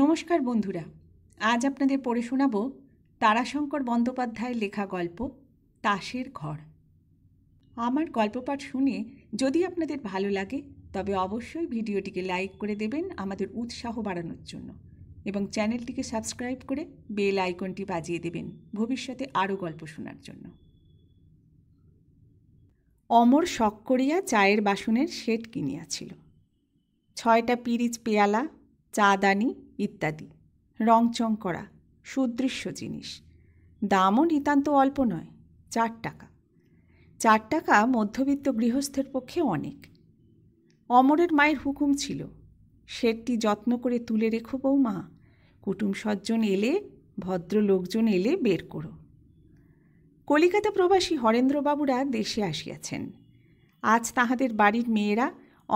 নমস্কার বন্ধুরা আজ আপনাদের পড়ে শোনাব তারাশঙ্কর বন্দ্যোপাধ্যায়ের লেখা গল্প তাসের ঘর আমার গল্প পাঠ শুনে যদি আপনাদের ভালো লাগে তবে অবশ্যই ভিডিওটিকে লাইক করে দেবেন আমাদের উৎসাহ বাড়ানোর জন্য এবং চ্যানেলটিকে সাবস্ক্রাইব করে বেল আইকনটি বাজিয়ে দেবেন ভবিষ্যতে আরও গল্প শোনার জন্য অমর শখ করিয়া চায়ের বাসনের সেট কিনিয়াছিল ছয়টা পিরিচ পেয়ালা চাঁদানি ইত্যাদি রংচং করা সুদৃশ্য জিনিস দামও নিতান্ত অল্প নয় চার টাকা চার টাকা মধ্যবিত্ত গৃহস্থের পক্ষে অনেক অমরের মায়ের হুকুম ছিল সেটটি যত্ন করে তুলে রেখো মা কুটুম সজ্জন এলে ভদ্র লোকজন এলে বের করো কলিকাতা প্রবাসী হরেন্দ্রবাবুরা দেশে আসিয়াছেন আজ তাহাদের বাড়ির মেয়েরা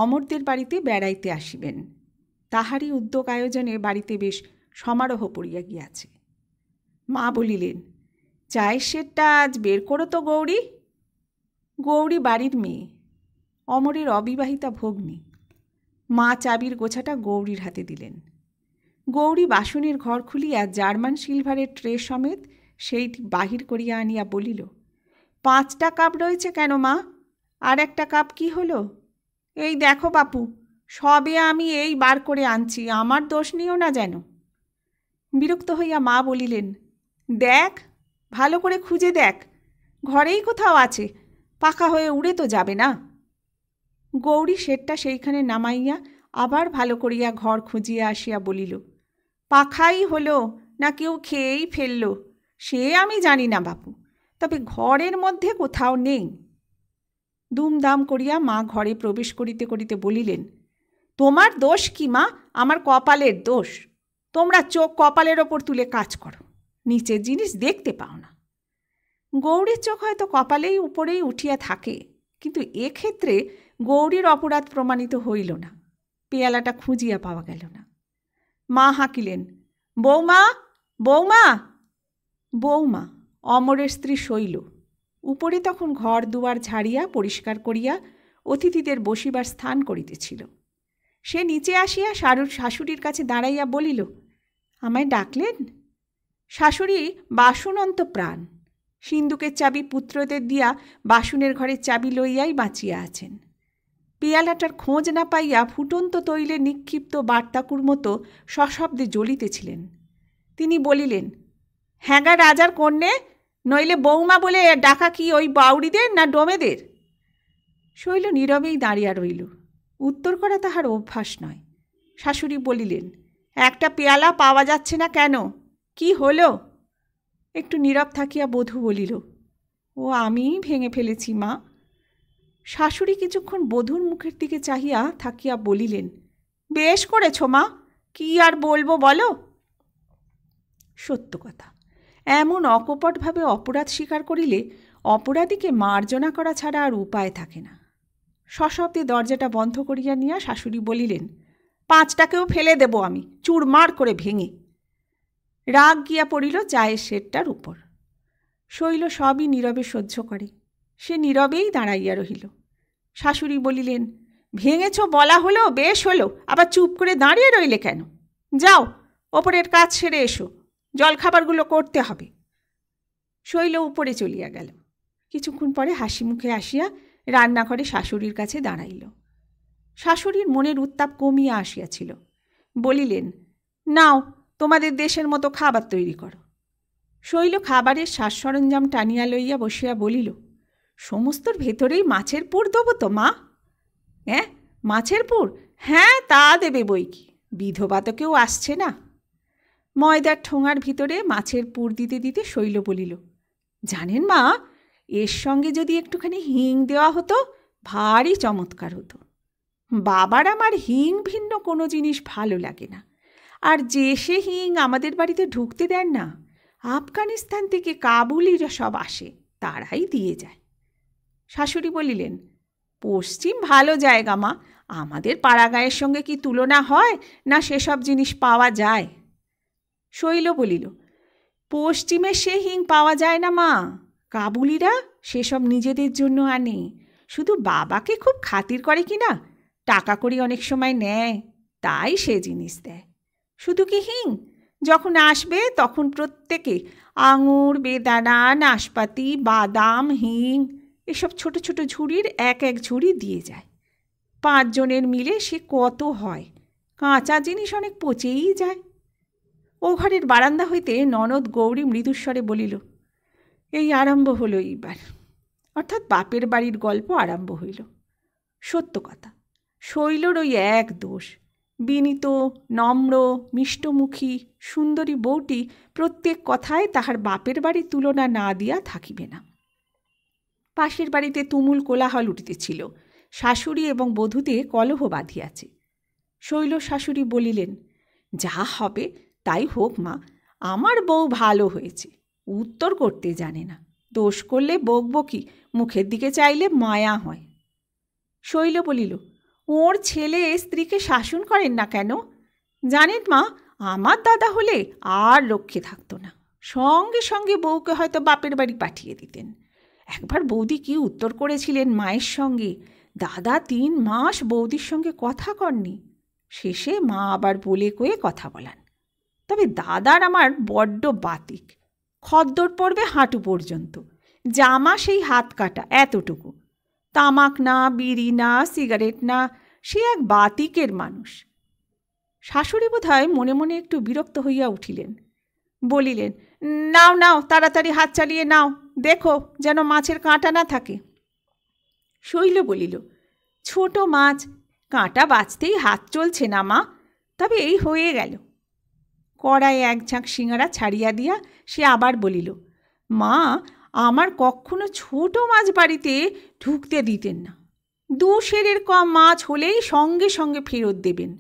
অমরদের বাড়িতে বেড়াইতে আসিবেন তাহারই উদ্যোগ আয়োজনে বাড়িতে বেশ সমারোহ পড়িয়া গিয়াছে মা বলিলেন চায়ের সেটটা আজ বের করো তো গৌরী গৌরী বাড়ির মেয়ে অমরের অবিবাহিতা ভগ্নী মা চাবির গোছাটা গৌরীর হাতে দিলেন গৌরী বাসনের ঘর খুলিয়া জার্মান সিলভারের ট্রে সমেত সেইটি বাহির করিয়া আনিয়া বলিল পাঁচটা কাপ রয়েছে কেন মা আর একটা কাপ কি হলো এই দেখো বাপু সবে আমি এই বার করে আনছি আমার দোষ নিও না যেন বিরক্ত হইয়া মা বলিলেন দেখ ভালো করে খুঁজে দেখ ঘরেই কোথাও আছে পাকা হয়ে উড়ে তো যাবে না গৌরী শেরটা সেইখানে নামাইয়া আবার ভালো করিয়া ঘর খুঁজিয়া আসিয়া বলিল পাখাই হলো না কেউ খেয়েই ফেলল সে আমি জানি না বাপু তবে ঘরের মধ্যে কোথাও নেই দুমদাম করিয়া মা ঘরে প্রবেশ করিতে করিতে বলিলেন তোমার দোষ কি মা আমার কপালের দোষ তোমরা চোখ কপালের ওপর তুলে কাজ করো নিচের জিনিস দেখতে পাও না গৌরীর চোখ হয়তো কপালেই উপরেই উঠিয়া থাকে কিন্তু এক্ষেত্রে গৌরীর অপরাধ প্রমাণিত হইল না পেয়ালাটা খুঁজিয়া পাওয়া গেল না মা হাঁকিলেন বৌমা বৌমা বৌমা অমরের স্ত্রী শৈল উপরে তখন ঘর দুয়ার ঝাড়িয়া পরিষ্কার করিয়া অতিথিদের বসিবার স্থান করিতেছিল সে নিচে আসিয়া শারুর শাশুড়ির কাছে দাঁড়াইয়া বলিল আমায় ডাকলেন শাশুড়ি বাসুনন্ত প্রাণ সিন্দুকের চাবি পুত্রদের দিয়া বাসুনের ঘরের চাবি লইয়াই বাঁচিয়া আছেন পেয়ালাটার খোঁজ না পাইয়া ফুটন্ত তৈলে নিক্ষিপ্ত বার্তাকুর মতো সশব্দে জ্বলিতেছিলেন তিনি বলিলেন হ্যাঁগা রাজার কন্যে নইলে বৌমা বলে ডাকা কি ওই বাউরিদের না ডোমেদের শৈল নীরবেই দাঁড়িয়া রইল উত্তর করা তাহার অভ্যাস নয় শাশুড়ি বলিলেন একটা পেয়ালা পাওয়া যাচ্ছে না কেন কি হলো একটু নীরব থাকিয়া বধূ বলিল ও আমিই ভেঙে ফেলেছি মা শাশুড়ি কিছুক্ষণ বধূর মুখের দিকে চাহিয়া থাকিয়া বলিলেন বেশ করেছ মা কি আর বলবো বলো সত্য কথা এমন অকপটভাবে অপরাধ স্বীকার করিলে অপরাধীকে মার্জনা করা ছাড়া আর উপায় থাকে না সশব্দে দরজাটা বন্ধ করিয়া নিয়া শাশুড়ি বলিলেন পাঁচটাকেও ফেলে দেব আমি চুরমার করে ভেঙে রাগ গিয়া পড়িল চায়ের শেডটার উপর শৈল সবই নীরবে সহ্য করে সে নীরবেই দাঁড়াইয়া রহিল শাশুড়ি বলিলেন ভেঙেছ বলা হলো বেশ হলো আবার চুপ করে দাঁড়িয়ে রইলে কেন যাও ওপরের কাজ সেরে এসো জলখাবারগুলো করতে হবে শৈল উপরে চলিয়া গেল কিছুক্ষণ পরে হাসি মুখে আসিয়া রান্নাঘরে শাশুড়ির কাছে দাঁড়াইল শাশুড়ির মনের উত্তাপ কমিয়া আসিয়াছিল বলিলেন নাও তোমাদের দেশের মতো খাবার তৈরি করো শৈল খাবারের শ্বাস সরঞ্জাম টানিয়া লইয়া বসিয়া বলিল সমস্তর ভেতরেই মাছের পুর দেবো তো মা হ্যাঁ মাছের পুর হ্যাঁ তা দেবে বই কি বিধবা তো কেউ আসছে না ময়দার ঠোঙার ভিতরে মাছের পুর দিতে দিতে শৈল বলিল জানেন মা এর সঙ্গে যদি একটুখানি হিং দেওয়া হতো ভারী চমৎকার হতো বাবার আমার হিং ভিন্ন কোনো জিনিস ভালো লাগে না আর যে সে হিং আমাদের বাড়িতে ঢুকতে দেন না আফগানিস্তান থেকে কাবুলিরা সব আসে তারাই দিয়ে যায় শাশুড়ি বলিলেন পশ্চিম ভালো জায়গা মা আমাদের পাড়াগাঁয়ের সঙ্গে কি তুলনা হয় না সেসব জিনিস পাওয়া যায় শৈল বলিল পশ্চিমে সে হিং পাওয়া যায় না মা কাবুলিরা সেসব নিজেদের জন্য আনে শুধু বাবাকে খুব খাতির করে কি না টাকা করি অনেক সময় নেয় তাই সে জিনিস দেয় শুধু কি হিং যখন আসবে তখন প্রত্যেকে আঙুর বেদানা নাশপাতি বাদাম হিং এসব ছোট ছোট ঝুড়ির এক এক ঝুড়ি দিয়ে যায় পাঁচজনের মিলে সে কত হয় কাঁচা জিনিস অনেক পচেই যায় ও ঘরের বারান্দা হইতে ননদ গৌরী মৃদুস্বরে বলিল এই আরম্ভ হলো এইবার অর্থাৎ বাপের বাড়ির গল্প আরম্ভ হইল সত্য কথা শৈলর ওই এক দোষ বিনীত নম্র মিষ্টমুখী সুন্দরী বউটি প্রত্যেক কথায় তাহার বাপের বাড়ির তুলনা না দিয়া থাকিবে না পাশের বাড়িতে তুমুল কোলাহল উঠিতেছিল শাশুড়ি এবং বধূতে কলহ বাঁধিয়াছে শৈল শাশুড়ি বলিলেন যা হবে তাই হোক মা আমার বউ ভালো হয়েছে উত্তর করতে জানে না দোষ করলে বকবকি মুখের দিকে চাইলে মায়া হয় শৈল বলিল ওর ছেলে স্ত্রীকে শাসন করেন না কেন জানেন মা আমার দাদা হলে আর লক্ষ্যে থাকতো না সঙ্গে সঙ্গে বউকে হয়তো বাপের বাড়ি পাঠিয়ে দিতেন একবার বৌদি কি উত্তর করেছিলেন মায়ের সঙ্গে দাদা তিন মাস বৌদির সঙ্গে কথা করনি শেষে মা আবার বলে কয়ে কথা বলান তবে দাদার আমার বড্ড বাতিক খদ্দর পড়বে হাঁটু পর্যন্ত জামা সেই হাত কাটা এতটুকু তামাক না বিড়ি না সিগারেট না সে এক বাতিকের মানুষ শাশুড়ি বোধ মনে মনে একটু বিরক্ত হইয়া উঠিলেন বলিলেন নাও নাও তাড়াতাড়ি হাত চালিয়ে নাও দেখো যেন মাছের কাঁটা না থাকে শৈল বলিল ছোট মাছ কাঁটা বাঁচতেই হাত চলছে না মা তবে এই হয়ে গেল কড়ায় এক ঝাঁক শিঙারা ছাড়িয়া দিয়া সে আবার বলিল মা আমার কখনো ছোট মাছ বাড়িতে ঢুকতে দিতেন না দু সেরের কম মাছ হলেই সঙ্গে সঙ্গে ফেরত দেবেন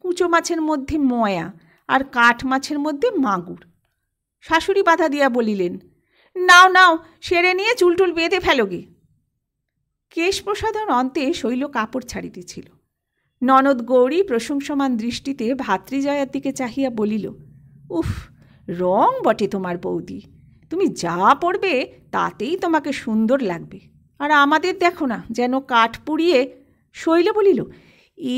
কুঁচো মাছের মধ্যে ময়া আর কাঠ মাছের মধ্যে মাগুর শাশুড়ি বাধা দিয়া বলিলেন নাও নাও সেরে নিয়ে চুলটুল বেঁধে ফেলো গে অন্তে শৈল কাপড় ছাড়িতেছিল ননদ গৌরী প্রশংসমান দৃষ্টিতে ভাতৃজয়ার দিকে চাহিয়া বলিল উফ রং বটে তোমার বৌদি তুমি যা পড়বে তাতেই তোমাকে সুন্দর লাগবে আর আমাদের দেখো না যেন কাঠ পুড়িয়ে শৈল বলিল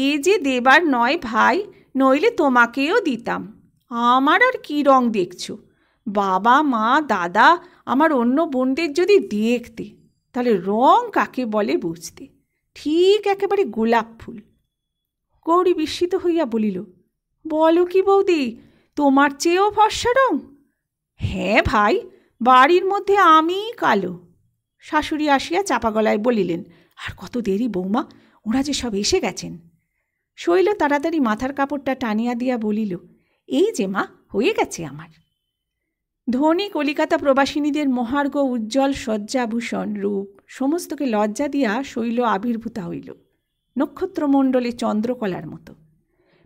এ যে দেবার নয় ভাই নইলে তোমাকেও দিতাম আমার আর কি রং দেখছো বাবা মা দাদা আমার অন্য বোনদের যদি দেখতে তাহলে রং কাকে বলে বুঝতে ঠিক একেবারে গোলাপ ফুল গৌরী বিস্মিত হইয়া বলিল বলো কি বৌদি তোমার চেয়েও ফর্সা রং হ্যাঁ ভাই বাড়ির মধ্যে আমি কালো শাশুড়ি আসিয়া চাপা গলায় বলিলেন আর কত দেরি বৌমা ওরা যে সব এসে গেছেন শৈল তাড়াতাড়ি মাথার কাপড়টা টানিয়া দিয়া বলিল এই যে মা হয়ে গেছে আমার ধনী কলিকাতা প্রবাসিনীদের মহার্ঘ উজ্জ্বল শয্যাভূষণ রূপ সমস্তকে লজ্জা দিয়া শৈল আবির্ভূতা হইল নক্ষত্রমণ্ডলে চন্দ্রকলার মতো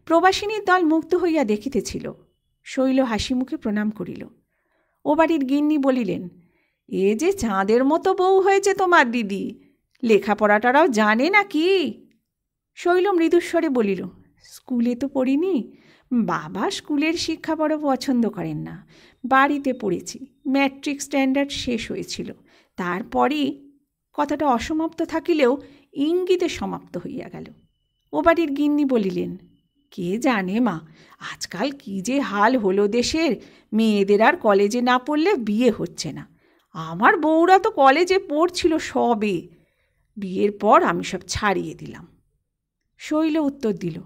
প্রবাসিনীর দল মুগ্ধ হইয়া দেখিতেছিল শৈল হাসি মুখে প্রণাম করিল ও বাড়ির গিন্নি বলিলেন এ যে চাঁদের মতো বউ হয়েছে তোমার দিদি লেখাপড়াটারাও জানে না কি শৈল মৃদুস্বরে বলিল স্কুলে তো পড়িনি বাবা স্কুলের শিক্ষা বড় পছন্দ করেন না বাড়িতে পড়েছি ম্যাট্রিক স্ট্যান্ডার্ড শেষ হয়েছিল তারপরেই কথাটা অসমাপ্ত থাকিলেও ইঙ্গিতে সমাপ্ত হইয়া গেল ও বাড়ির গিন্নি বলিলেন কে জানে মা আজকাল কি যে হাল হলো দেশের মেয়েদের আর কলেজে না পড়লে বিয়ে হচ্ছে না আমার বউরা তো কলেজে পড়ছিল সবে বিয়ের পর আমি সব ছাড়িয়ে দিলাম শৈল উত্তর দিল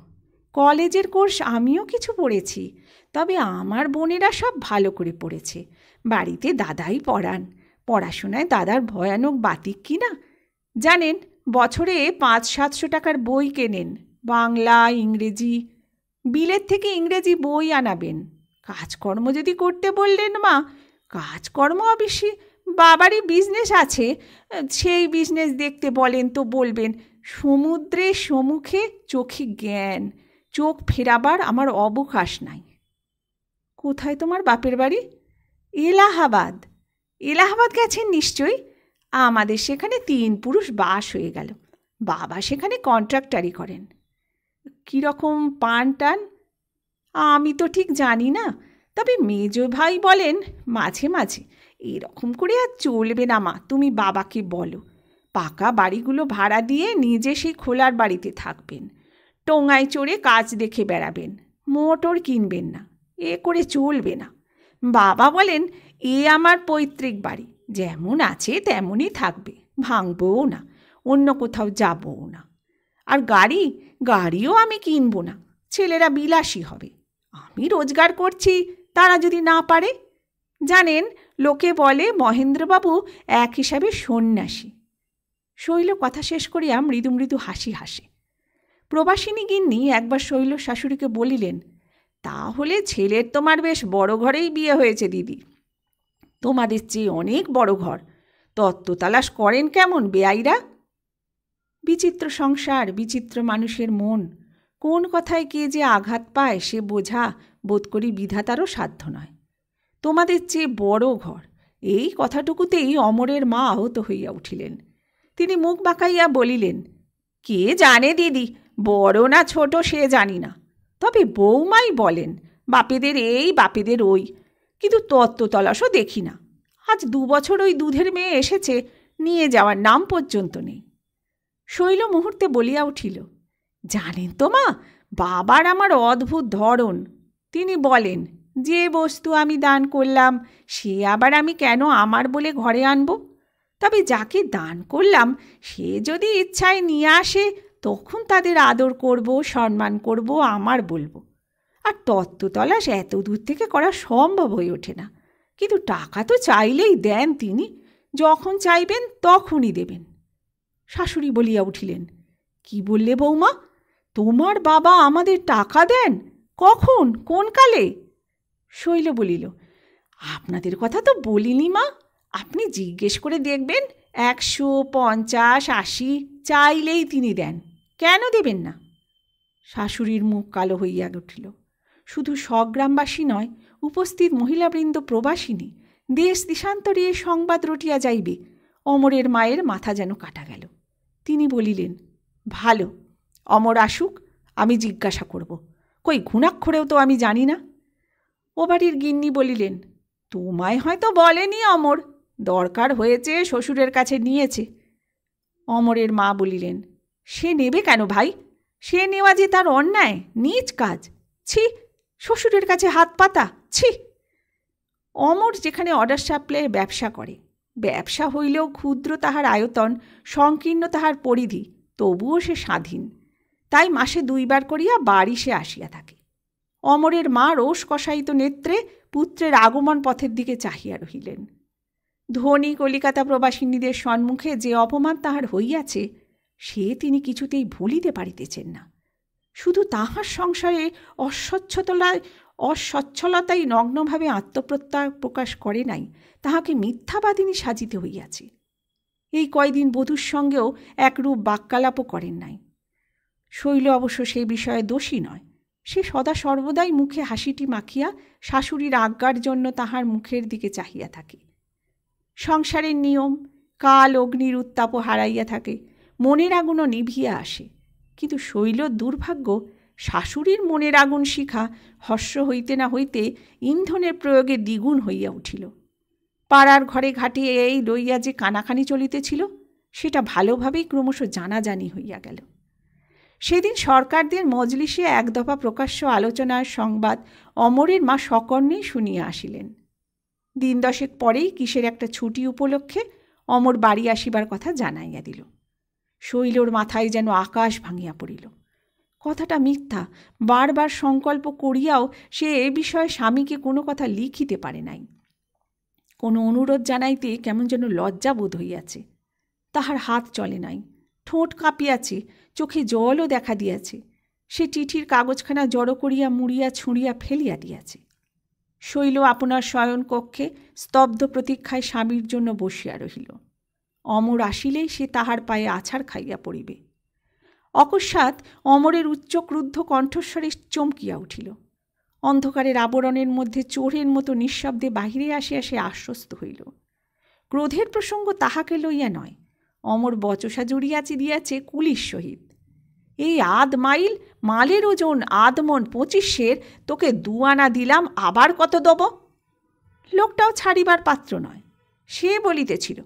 কলেজের কোর্স আমিও কিছু পড়েছি তবে আমার বোনেরা সব ভালো করে পড়েছে বাড়িতে দাদাই পড়ান পড়াশোনায় দাদার ভয়ানক বাতিক কি না জানেন বছরে পাঁচ সাতশো টাকার বই কেনেন বাংলা ইংরেজি বিলের থেকে ইংরেজি বই আনাবেন কাজকর্ম যদি করতে বললেন মা কাজকর্ম অবশ্যই বাবারই বিজনেস আছে সেই বিজনেস দেখতে বলেন তো বলবেন সমুদ্রে সম্মুখে চোখে জ্ঞান চোখ ফেরাবার আমার অবকাশ নাই কোথায় তোমার বাপের বাড়ি এলাহাবাদ এলাহাবাদ গেছেন নিশ্চয়ই আমাদের সেখানে তিন পুরুষ বাস হয়ে গেল বাবা সেখানে কন্ট্রাক্টারি করেন কীরকম পান টান আমি তো ঠিক জানি না তবে মেজ ভাই বলেন মাঝে মাঝে এরকম করে আর চলবে না মা তুমি বাবাকে বলো পাকা বাড়িগুলো ভাড়া দিয়ে নিজে সেই খোলার বাড়িতে থাকবেন টোঙায় চড়ে কাজ দেখে বেড়াবেন মোটর কিনবেন না এ করে চলবে না বাবা বলেন এ আমার পৈতৃক বাড়ি যেমন আছে তেমনই থাকবে ভাঙবও না অন্য কোথাও যাবও না আর গাড়ি গাড়িও আমি কিনবো না ছেলেরা বিলাসী হবে আমি রোজগার করছি তারা যদি না পারে জানেন লোকে বলে মহেন্দ্রবাবু এক হিসাবে সন্ন্যাসী শৈল কথা শেষ করিয়া মৃদু মৃদু হাসি হাসে প্রবাসিনী গিন্নি একবার শৈল শাশুড়িকে বলিলেন তাহলে ছেলের তোমার বেশ বড় ঘরেই বিয়ে হয়েছে দিদি তোমাদের চেয়ে অনেক বড় ঘর তত্ত্ব করেন কেমন বেআইরা বিচিত্র সংসার বিচিত্র মানুষের মন কোন কথায় কে যে আঘাত পায় সে বোঝা বোধ করি বিধাতারও সাধ্য নয় তোমাদের চেয়ে বড় ঘর এই কথাটুকুতেই অমরের মা আহত হইয়া উঠিলেন তিনি মুখ বাঁকাইয়া বলিলেন কে জানে দিদি বড় না ছোট সে জানি না তবে বৌমাই বলেন বাপেদের এই বাপেদের ওই কিন্তু তত্ত্বতলাশও দেখি না আজ দু বছর ওই দুধের মেয়ে এসেছে নিয়ে যাওয়ার নাম পর্যন্ত নেই শৈল মুহূর্তে বলিয়া উঠিল জানেন তো মা বাবার আমার অদ্ভুত ধরন তিনি বলেন যে বস্তু আমি দান করলাম সে আবার আমি কেন আমার বলে ঘরে আনব তবে যাকে দান করলাম সে যদি ইচ্ছায় নিয়ে আসে তখন তাদের আদর করব সম্মান করব আমার বলবো আর তত্ত্বতলাশ এত দূর থেকে করা সম্ভব হয়ে ওঠে না কিন্তু টাকা তো চাইলেই দেন তিনি যখন চাইবেন তখনই দেবেন শাশুড়ি বলিয়া উঠিলেন কি বললে বৌমা তোমার বাবা আমাদের টাকা দেন কখন কোন কালে শৈল বলিল আপনাদের কথা তো বলিনি মা আপনি জিজ্ঞেস করে দেখবেন একশো পঞ্চাশ আশি চাইলেই তিনি দেন কেন দেবেন না শাশুড়ির মুখ কালো হইয়া উঠিল শুধু স্বগ্রামবাসী নয় উপস্থিত মহিলাবৃন্দ প্রবাসিনী দেশ দেশান্তরে সংবাদ রটিয়া যাইবে অমরের মায়ের মাথা যেন কাটা গেল তিনি বলিলেন ভালো অমর আসুক আমি জিজ্ঞাসা করব কই ঘুণাক্ষরেও তো আমি জানি না ও বাড়ির গিন্নি বলিলেন তোমায় হয়তো বলেনি অমর দরকার হয়েছে শ্বশুরের কাছে নিয়েছে অমরের মা বলিলেন সে নেবে কেন ভাই সে নেওয়া যে তার অন্যায় নিজ কাজ ছি শ্বশুরের কাছে হাত পাতা ছি অমর যেখানে অর্ডার সাপ্লে ব্যবসা করে ব্যবসা হইলেও ক্ষুদ্র তাহার আয়তন সংকীর্ণ তাহার পরিধি তবুও সে স্বাধীন তাই মাসে দুইবার করিয়া বাড়ি সে আসিয়া থাকে অমরের মা রোষ কষায়িত নেত্রে পুত্রের আগমন পথের দিকে চাহিয়া রহিলেন ধনী কলিকাতা প্রবাসিনীদের সম্মুখে যে অপমান তাহার হইয়াছে সে তিনি কিছুতেই ভুলিতে পারিতেছেন না শুধু তাহার সংসারে অস্বচ্ছতলায় অস্বচ্ছলতাই নগ্নভাবে আত্মপ্রত্যয় প্রকাশ করে নাই তাহাকে মিথ্যাবাদিনী সাজিতে হইয়াছে এই কয়দিন বধূর সঙ্গেও একরূপ বাক্যালাপও করেন নাই শৈল অবশ্য সেই বিষয়ে দোষী নয় সে সদা সর্বদাই মুখে হাসিটি মাখিয়া শাশুড়ির আজ্ঞার জন্য তাহার মুখের দিকে চাহিয়া থাকে সংসারের নিয়ম কাল অগ্নির উত্তাপও হারাইয়া থাকে মনের আগুনও নিভিয়া আসে কিন্তু শৈল দুর্ভাগ্য শাশুড়ির মনের আগুন শিখা হর্ষ হইতে না হইতে ইন্ধনের প্রয়োগে দ্বিগুণ হইয়া উঠিল পাড়ার ঘরে ঘাটে এই লইয়া যে কানাখানি চলিতেছিল সেটা ভালোভাবেই ক্রমশ জানাজানি হইয়া গেল সেদিন সরকারদের মজলিসে এক দফা প্রকাশ্য আলোচনার সংবাদ অমরের মা সকর্ণেই শুনিয়া আসিলেন দিন দশেক পরেই কিসের একটা ছুটি উপলক্ষে অমর বাড়ি আসিবার কথা জানাইয়া দিল শৈলর মাথায় যেন আকাশ ভাঙিয়া পড়িল কথাটা মিথ্যা বারবার সংকল্প করিয়াও সে এ বিষয়ে স্বামীকে কোনো কথা লিখিতে পারে নাই কোনো অনুরোধ জানাইতে কেমন যেন লজ্জা বোধ হইয়াছে তাহার হাত চলে নাই ঠোঁট কাঁপিয়াছে চোখে জলও দেখা দিয়াছে সে চিঠির কাগজখানা জড়ো করিয়া মুড়িয়া ছুঁড়িয়া ফেলিয়া দিয়াছে শৈল আপনার শয়নকক্ষে স্তব্ধ প্রতীক্ষায় স্বামীর জন্য বসিয়া রহিল অমর আসিলেই সে তাহার পায়ে আছাড় খাইয়া পড়িবে অকস্মাৎ অমরের উচ্চ ক্রুদ্ধ কণ্ঠস্বরে চমকিয়া উঠিল অন্ধকারের আবরণের মধ্যে চোরের মতো নিঃশব্দে বাহিরে আসিয়া সে আশ্বস্ত হইল ক্রোধের প্রসঙ্গ তাহাকে লইয়া নয় অমর বচসা জুড়িয়াছি দিয়াছে কুলির সহিত এই আধ মাইল মালের ওজন আধমন পঁচিশের তোকে দুয়ানা দিলাম আবার কত দব লোকটাও ছাড়িবার পাত্র নয় সে বলিতেছিল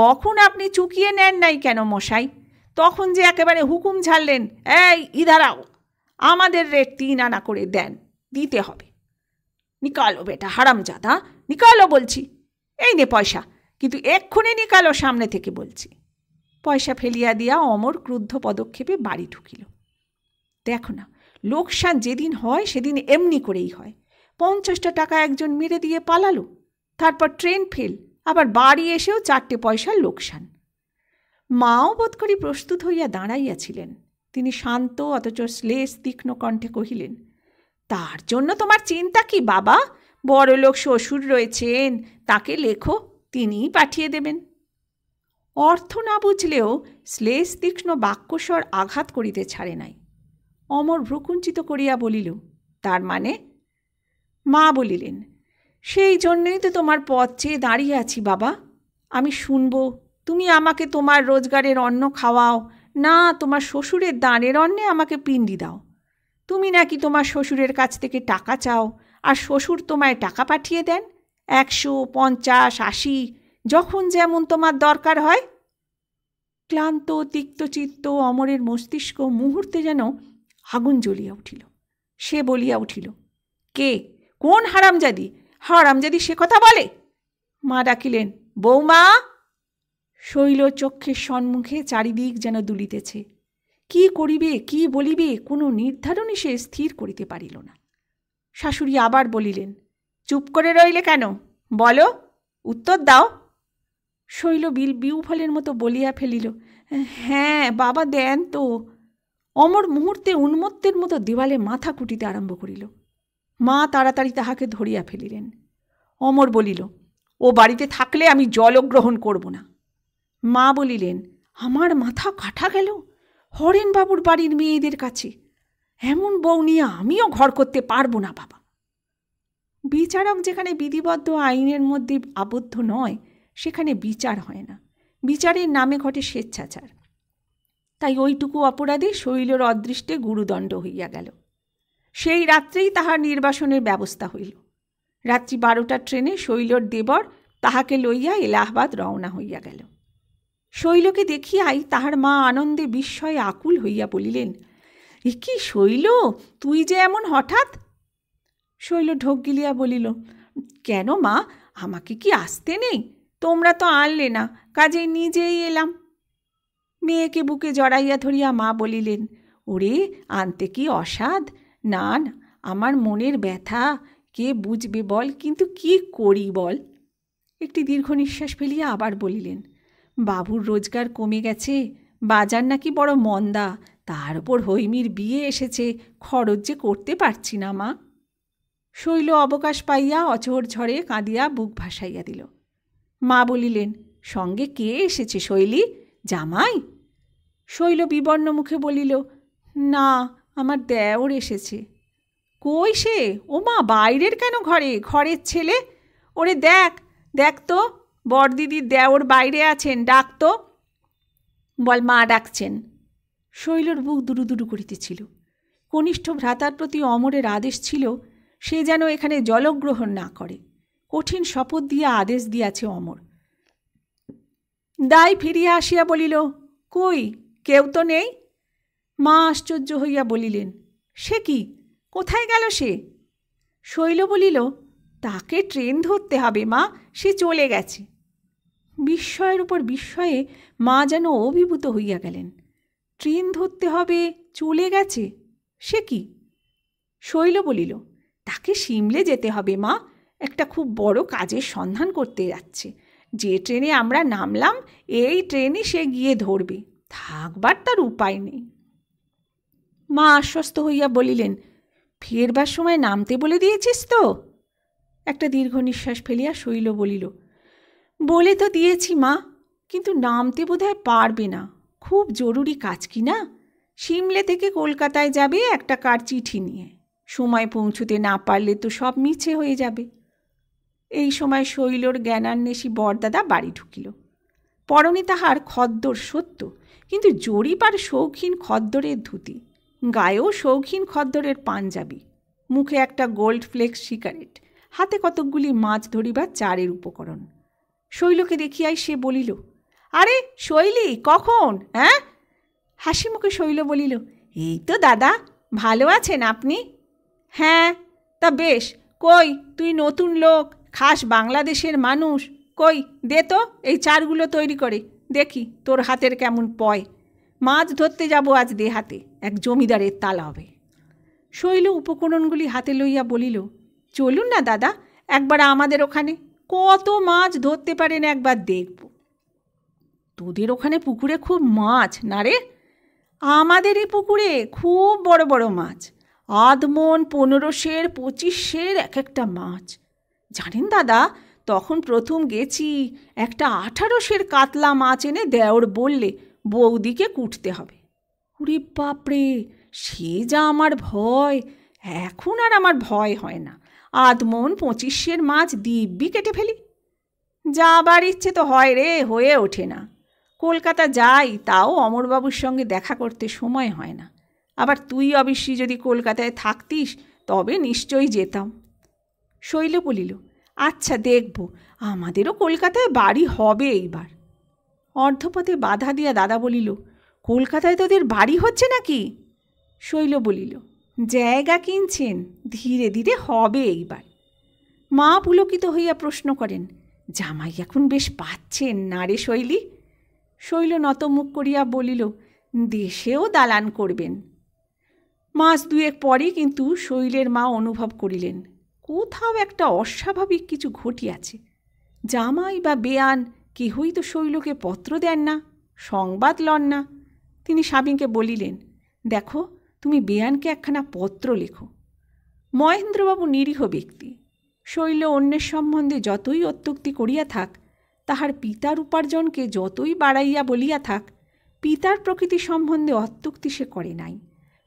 তখন আপনি চুকিয়ে নেন নাই কেন মশাই তখন যে একেবারে হুকুম ঝাড়লেন এই ইধারাও আমাদের রেট তিন আনা করে দেন দিতে হবে নিকালো বেটা হারামজাদা নিকালো বলছি এই নে পয়সা কিন্তু এক্ষুনি নিকালো সামনে থেকে বলছি পয়সা ফেলিয়া দিয়া অমর ক্রুদ্ধ পদক্ষেপে বাড়ি ঢুকিল দেখো না লোকসান যেদিন হয় সেদিন এমনি করেই হয় পঞ্চাশটা টাকা একজন মেরে দিয়ে পালালো তারপর ট্রেন ফেল আবার বাড়ি এসেও চারটে পয়সার লোকসান মাও বোধ করি প্রস্তুত হইয়া দাঁড়াইয়াছিলেন তিনি শান্ত অথচ শ্লেষ তীক্ষ্ণ কণ্ঠে কহিলেন তার জন্য তোমার চিন্তা কি বাবা বড়লোক শ্বশুর রয়েছেন তাকে লেখো তিনিই পাঠিয়ে দেবেন অর্থ না বুঝলেও শ্লেষ তীক্ষ্ণ বাক্যস্বর আঘাত করিতে ছাড়ে নাই অমর ভ্রুকুঞ্চিত করিয়া বলিল তার মানে মা বলিলেন সেই জন্যই তো তোমার পথ চেয়ে দাঁড়িয়ে আছি বাবা আমি শুনবো তুমি আমাকে তোমার রোজগারের অন্ন খাওয়াও না তোমার শ্বশুরের দানের অন্নে আমাকে পিণ্ডি দাও তুমি নাকি তোমার শ্বশুরের কাছ থেকে টাকা চাও আর শ্বশুর তোমায় টাকা পাঠিয়ে দেন একশো পঞ্চাশ আশি যখন যেমন তোমার দরকার হয় ক্লান্ত তিক্তচিত্ত অমরের মস্তিষ্ক মুহূর্তে যেন আগুন জ্বলিয়া উঠিল সে বলিয়া উঠিল কে কোন হারামজাদি হারাম যদি সে কথা বলে মা ডাকিলেন বৌমা শৈল চক্ষের সম্মুখে চারিদিক যেন দুলিতেছে কি করিবে কি বলিবে কোনো নির্ধারণই সে স্থির করিতে পারিল না শাশুড়ি আবার বলিলেন চুপ করে রইলে কেন বলো উত্তর দাও শৈল বিল বিউফলের মতো বলিয়া ফেলিল হ্যাঁ বাবা দেন তো অমর মুহূর্তে উন্মত্তের মতো দেওয়ালে মাথা কুটিতে আরম্ভ করিল মা তাড়াতাড়ি তাহাকে ধরিয়া ফেলিলেন অমর বলিল ও বাড়িতে থাকলে আমি জলগ্রহণ করব না মা বলিলেন আমার মাথা কাটা গেল হরেনবাবুর বাড়ির মেয়েদের কাছে এমন বউ নিয়ে আমিও ঘর করতে পারবো না বাবা বিচারক যেখানে বিধিবদ্ধ আইনের মধ্যে আবদ্ধ নয় সেখানে বিচার হয় না বিচারের নামে ঘটে স্বেচ্ছাচার তাই ওইটুকু অপরাধে শৈলর অদৃষ্টে গুরুদণ্ড হইয়া গেল সেই রাত্রেই তাহার নির্বাসনের ব্যবস্থা হইল রাত্রি বারোটার ট্রেনে শৈলর দেবর তাহাকে লইয়া এলাহাবাদ রওনা হইয়া গেল শৈলকে দেখিয়াই তাহার মা আনন্দে বিস্ময়ে আকুল হইয়া বলিলেন এ কি শৈল তুই যে এমন হঠাৎ শৈল ঢোক গিলিয়া বলিল কেন মা আমাকে কি আসতে নেই তোমরা তো আনলে না কাজে নিজেই এলাম মেয়েকে বুকে জড়াইয়া ধরিয়া মা বলিলেন ওরে আনতে কি অসাধ না না আমার মনের ব্যথা কে বুঝবে বল কিন্তু কি করি বল একটি দীর্ঘ নিঃশ্বাস ফেলিয়া আবার বলিলেন বাবুর রোজগার কমে গেছে বাজার নাকি বড় মন্দা তার ওপর হৈমির বিয়ে এসেছে খরচ যে করতে পারছি না মা শৈল অবকাশ পাইয়া অচহর ঝড়ে কাঁদিয়া বুক ভাসাইয়া দিল মা বলিলেন সঙ্গে কে এসেছে শৈলী জামাই শৈল বিবর্ণ মুখে বলিল না আমার দেওর এসেছে কই সে ও মা বাইরের কেন ঘরে ঘরের ছেলে ওরে দেখ দেখ তো বরদিদির দেওর বাইরে আছেন ডাক তো বল মা ডাকছেন শৈলর বুক দুরুদুরু করিতেছিল কনিষ্ঠ ভ্রাতার প্রতি অমরের আদেশ ছিল সে যেন এখানে জলগ্রহণ না করে কঠিন শপথ দিয়া আদেশ দিয়াছে অমর দায় ফিরিয়া আসিয়া বলিল কই কেউ তো নেই মা আশ্চর্য হইয়া বলিলেন সে কি কোথায় গেল সে শৈল বলিল তাকে ট্রেন ধরতে হবে মা সে চলে গেছে বিস্ময়ের উপর বিস্ময়ে মা যেন অভিভূত হইয়া গেলেন ট্রেন ধরতে হবে চলে গেছে সে কি শৈল বলিল তাকে সিমলে যেতে হবে মা একটা খুব বড় কাজের সন্ধান করতে যাচ্ছে যে ট্রেনে আমরা নামলাম এই ট্রেনে সে গিয়ে ধরবে থাকবার তার উপায় নেই মা আশ্বস্ত হইয়া বলিলেন ফেরবার সময় নামতে বলে দিয়েছিস তো একটা দীর্ঘ নিঃশ্বাস ফেলিয়া শৈল বলিল বলে তো দিয়েছি মা কিন্তু নামতে বোধহয় পারবে না খুব জরুরি কাজ কি না সিমলে থেকে কলকাতায় যাবে একটা কার চিঠি নিয়ে সময় পৌঁছতে না পারলে তো সব মিছে হয়ে যাবে এই সময় শৈলর জ্ঞানান্বেষী বরদাদা বাড়ি ঢুকিল পরনে তাহার খদ্দর সত্য কিন্তু জরিপ আর শৌখিন খদ্দরের ধুতি গায়েও শৌখিন খদ্দরের পাঞ্জাবি মুখে একটা গোল্ড ফ্লেক্স সিগারেট হাতে কতকগুলি মাছ ধরিবার চারের উপকরণ শৈলকে দেখিয়াই সে বলিল আরে শৈলী কখন হ্যাঁ হাসি মুখে শৈল বলিল এই তো দাদা ভালো আছেন আপনি হ্যাঁ তা বেশ কই তুই নতুন লোক খাস বাংলাদেশের মানুষ কই দে তো এই চারগুলো তৈরি করে দেখি তোর হাতের কেমন পয় মাছ ধরতে যাব আজ দেহাতে এক জমিদারের তালা হবে শৈল উপকরণগুলি হাতে লইয়া বলিল চলুন না দাদা একবার আমাদের ওখানে কত মাছ ধরতে পারেন একবার দেখব তোদের ওখানে পুকুরে খুব মাছ না রে আমাদের এই পুকুরে খুব বড় বড় মাছ আধমন পনেরোশের পঁচিশের এক একটা মাছ জানেন দাদা তখন প্রথম গেছি একটা আঠারোশের কাতলা মাছ এনে দেওর বললে বৌদিকে কুটতে হবে ওরে বাপরে সে যা আমার ভয় এখন আর আমার ভয় হয় না আধমন পঁচিশের মাছ দিব্যি কেটে ফেলি যাবার ইচ্ছে তো হয় রে হয়ে ওঠে না কলকাতা যাই তাও অমরবাবুর সঙ্গে দেখা করতে সময় হয় না আবার তুই অবশ্যই যদি কলকাতায় থাকতিস তবে নিশ্চয়ই যেতাম শৈল বলিল আচ্ছা দেখব আমাদেরও কলকাতায় বাড়ি হবে এইবার অর্ধপথে বাধা দিয়া দাদা বলিল কলকাতায় তোদের বাড়ি হচ্ছে নাকি শৈল বলিল জায়গা কিনছেন ধীরে ধীরে হবে এইবার মা পুলকিত হইয়া প্রশ্ন করেন জামাই এখন বেশ পাচ্ছেন না রে শৈলী শৈল নত মুখ করিয়া বলিল দেশেও দালান করবেন মাস দুয়েক পরে কিন্তু শৈলের মা অনুভব করিলেন কোথাও একটা অস্বাভাবিক কিছু ঘটিয়াছে জামাই বা বেয়ান কেহই তো শৈলকে পত্র দেন না সংবাদ লন না তিনি স্বামীকে বলিলেন দেখো তুমি বেয়ানকে একখানা পত্র লেখো মহেন্দ্রবাবু নিরীহ ব্যক্তি শৈল অন্যের সম্বন্ধে যতই অত্যুক্তি করিয়া থাক তাহার পিতার উপার্জনকে যতই বাড়াইয়া বলিয়া থাক পিতার প্রকৃতি সম্বন্ধে অত্যুক্তি সে করে নাই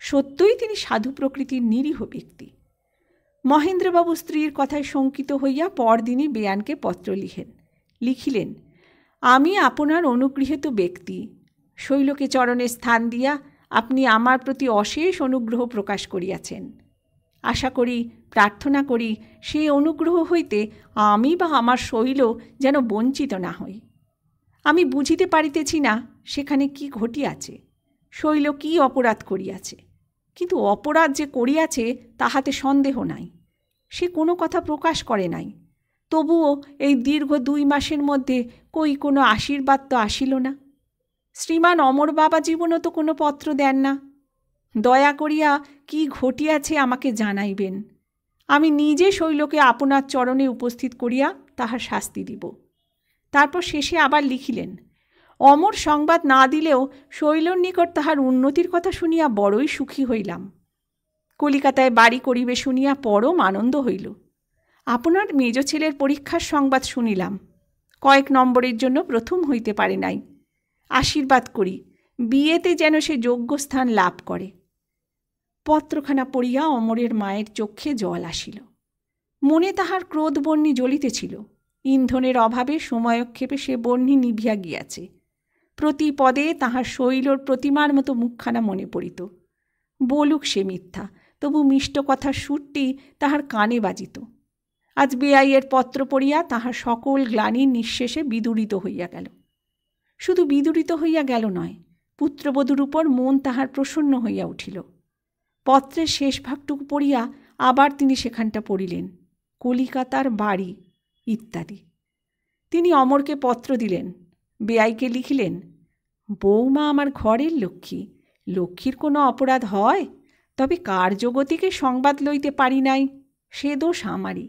সত্যই তিনি সাধু প্রকৃতির নিরীহ ব্যক্তি মহেন্দ্রবাবু স্ত্রীর কথায় শঙ্কিত হইয়া পরদিনই বেয়ানকে পত্র লিখেন লিখিলেন আমি আপনার অনুগৃহীত ব্যক্তি শৈলকে চরণে স্থান দিয়া আপনি আমার প্রতি অশেষ অনুগ্রহ প্রকাশ করিয়াছেন আশা করি প্রার্থনা করি সেই অনুগ্রহ হইতে আমি বা আমার শৈল যেন বঞ্চিত না হই আমি বুঝিতে পারিতেছি না সেখানে কি ঘটিয়াছে শৈল কি অপরাধ করিয়াছে কিন্তু অপরাধ যে করিয়াছে তাহাতে সন্দেহ নাই সে কোনো কথা প্রকাশ করে নাই তবুও এই দীর্ঘ দুই মাসের মধ্যে কই কোনো আশীর্বাদ তো আসিল না শ্রীমান অমর বাবা জীবনও তো কোনো পত্র দেন না দয়া করিয়া কি ঘটিয়াছে আমাকে জানাইবেন আমি নিজে শৈলকে আপনার চরণে উপস্থিত করিয়া তাহার শাস্তি দিব তারপর শেষে আবার লিখিলেন অমর সংবাদ না দিলেও শৈলর নিকট তাহার উন্নতির কথা শুনিয়া বড়ই সুখী হইলাম কলিকাতায় বাড়ি করিবে শুনিয়া পরম আনন্দ হইল আপনার মেজ ছেলের পরীক্ষার সংবাদ শুনিলাম কয়েক নম্বরের জন্য প্রথম হইতে পারে নাই আশীর্বাদ করি বিয়েতে যেন সে যোগ্য স্থান লাভ করে পত্রখানা পড়িয়া অমরের মায়ের চক্ষে জল আসিল মনে তাহার ক্রোধ বর্ণি জ্বলিতেছিল ইন্ধনের অভাবে সময়ক্ষেপে সে বর্ণী নিভিয়া গিয়াছে প্রতি পদে তাহার শৈলর প্রতিমার মতো মুখখানা মনে পড়িত বলুক সে মিথ্যা তবু মিষ্ট কথার সুরটি তাহার কানে বাজিত আজ বেআইয়ের পত্র পড়িয়া তাহার সকল গ্লানি নিঃশেষে বিদুরিত হইয়া গেল শুধু বিদুরিত হইয়া গেল নয় পুত্রবধূর উপর মন তাহার প্রসন্ন হইয়া উঠিল পত্রের শেষ ভাগটুকু পড়িয়া আবার তিনি সেখানটা পড়িলেন কলিকাতার বাড়ি ইত্যাদি তিনি অমরকে পত্র দিলেন বেআইকে লিখিলেন বৌমা আমার ঘরের লক্ষ্মী লক্ষ্মীর কোনো অপরাধ হয় তবে কার্যগতিকে সংবাদ লইতে পারি নাই সে দোষ আমারই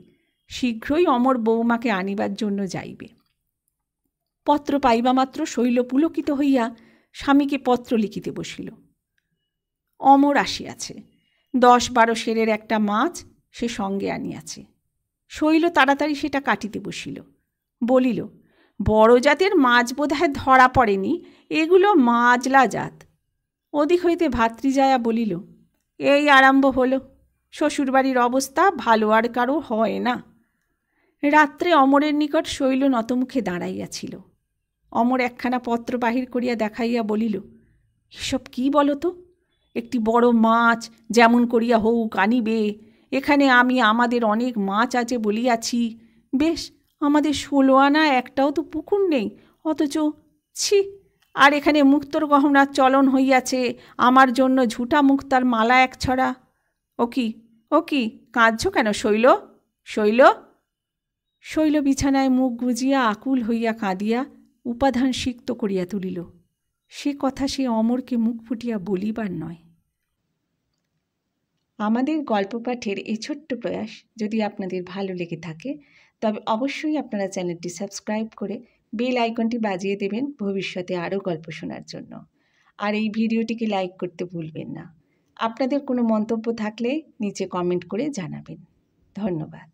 শীঘ্রই অমর বৌমাকে আনিবার জন্য যাইবে পত্র পাইবা মাত্র শৈল পুলকিত হইয়া স্বামীকে পত্র লিখিতে বসিল অমর আসিয়াছে দশ বারো সেরের একটা মাছ সে সঙ্গে আনিয়াছে শৈল তাড়াতাড়ি সেটা কাটিতে বসিল বলিল বড় জাতের মাছ বোধহয় ধরা পড়েনি এগুলো মাজলা জাত ওদিক হইতে ভাতৃজায়া বলিল এই আরম্ভ হলো শ্বশুরবাড়ির অবস্থা ভালো আর কারো হয় না রাত্রে অমরের নিকট শৈল নতমুখে দাঁড়াইয়াছিল অমর একখানা পত্র বাহির করিয়া দেখাইয়া বলিল এসব কি বলতো একটি বড় মাছ যেমন করিয়া হউক আনিবে এখানে আমি আমাদের অনেক মাছ আছে বলিয়াছি বেশ আমাদের ষোলো আনা একটাও তো পুকুর নেই অথচ ছি আর এখানে মুক্তর গহনার চলন হইয়াছে আমার জন্য ঝুটা মুক্তার মালা এক ছড়া ও কি ও কি কাঁদছ কেন শৈল শৈল শৈল বিছানায় মুখ গুজিয়া আকুল হইয়া কাঁদিয়া উপাধান সিক্ত করিয়া তুলিল সে কথা সে অমরকে মুখ ফুটিয়া বলিবার নয় আমাদের গল্প পাঠের এই ছোট্ট প্রয়াস যদি আপনাদের ভালো লেগে থাকে তবে অবশ্যই আপনারা চ্যানেলটি সাবস্ক্রাইব করে বেল আইকনটি বাজিয়ে দেবেন ভবিষ্যতে আরও গল্প শোনার জন্য আর এই ভিডিওটিকে লাইক করতে ভুলবেন না আপনাদের কোনো মন্তব্য থাকলে নিচে কমেন্ট করে জানাবেন ধন্যবাদ